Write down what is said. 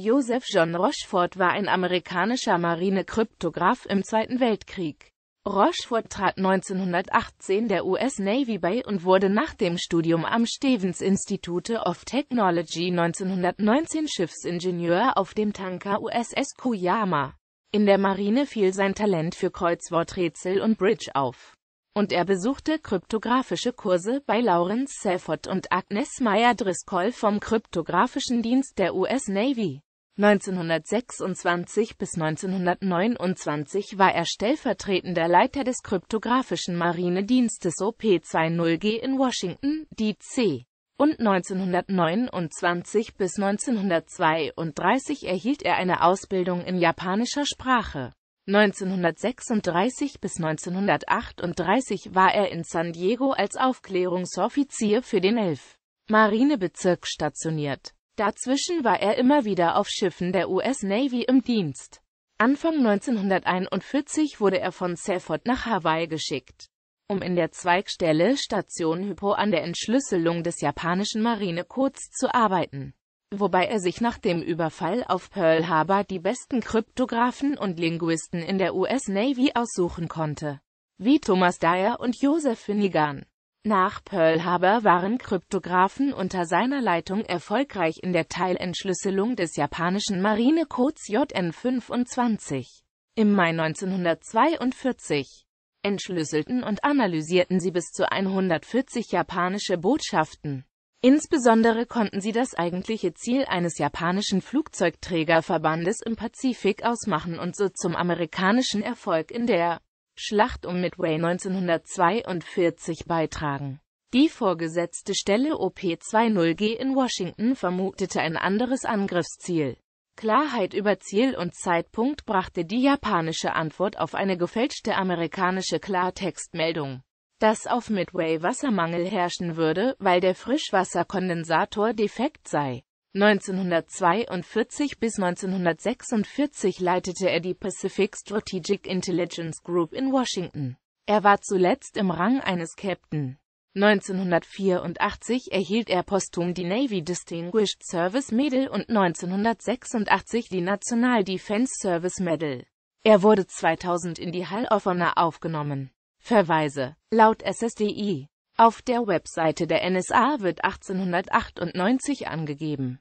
Joseph John Rochefort war ein amerikanischer Marinekryptograph im Zweiten Weltkrieg. Rochefort trat 1918 der US Navy bei und wurde nach dem Studium am Stevens Institute of Technology 1919 Schiffsingenieur auf dem Tanker USS Kuyama. In der Marine fiel sein Talent für Kreuzworträtsel und Bridge auf. Und er besuchte kryptografische Kurse bei Lawrence Sefford und Agnes Meyer Driscoll vom Kryptographischen Dienst der US Navy. 1926 bis 1929 war er stellvertretender Leiter des kryptographischen Marinedienstes OP-20G in Washington, D.C. und 1929 bis 1932 erhielt er eine Ausbildung in japanischer Sprache. 1936 bis 1938 war er in San Diego als Aufklärungsoffizier für den 11. Marinebezirk stationiert. Dazwischen war er immer wieder auf Schiffen der US Navy im Dienst. Anfang 1941 wurde er von Safford nach Hawaii geschickt, um in der Zweigstelle Station Hypo an der Entschlüsselung des japanischen Marinecodes zu arbeiten, wobei er sich nach dem Überfall auf Pearl Harbor die besten Kryptographen und Linguisten in der US Navy aussuchen konnte, wie Thomas Dyer und Joseph Finnegan. Nach Pearl Harbor waren Kryptographen unter seiner Leitung erfolgreich in der Teilentschlüsselung des japanischen Marinecodes JN25. Im Mai 1942 entschlüsselten und analysierten sie bis zu 140 japanische Botschaften. Insbesondere konnten sie das eigentliche Ziel eines japanischen Flugzeugträgerverbandes im Pazifik ausmachen und so zum amerikanischen Erfolg in der Schlacht um Midway 1942 beitragen. Die vorgesetzte Stelle OP-20G in Washington vermutete ein anderes Angriffsziel. Klarheit über Ziel und Zeitpunkt brachte die japanische Antwort auf eine gefälschte amerikanische Klartextmeldung, dass auf Midway Wassermangel herrschen würde, weil der Frischwasserkondensator defekt sei. 1942 bis 1946 leitete er die Pacific Strategic Intelligence Group in Washington. Er war zuletzt im Rang eines Captain. 1984 erhielt er posthum die Navy Distinguished Service Medal und 1986 die National Defense Service Medal. Er wurde 2000 in die Hall of Honor aufgenommen. Verweise Laut SSDI auf der Webseite der NSA wird 1898 angegeben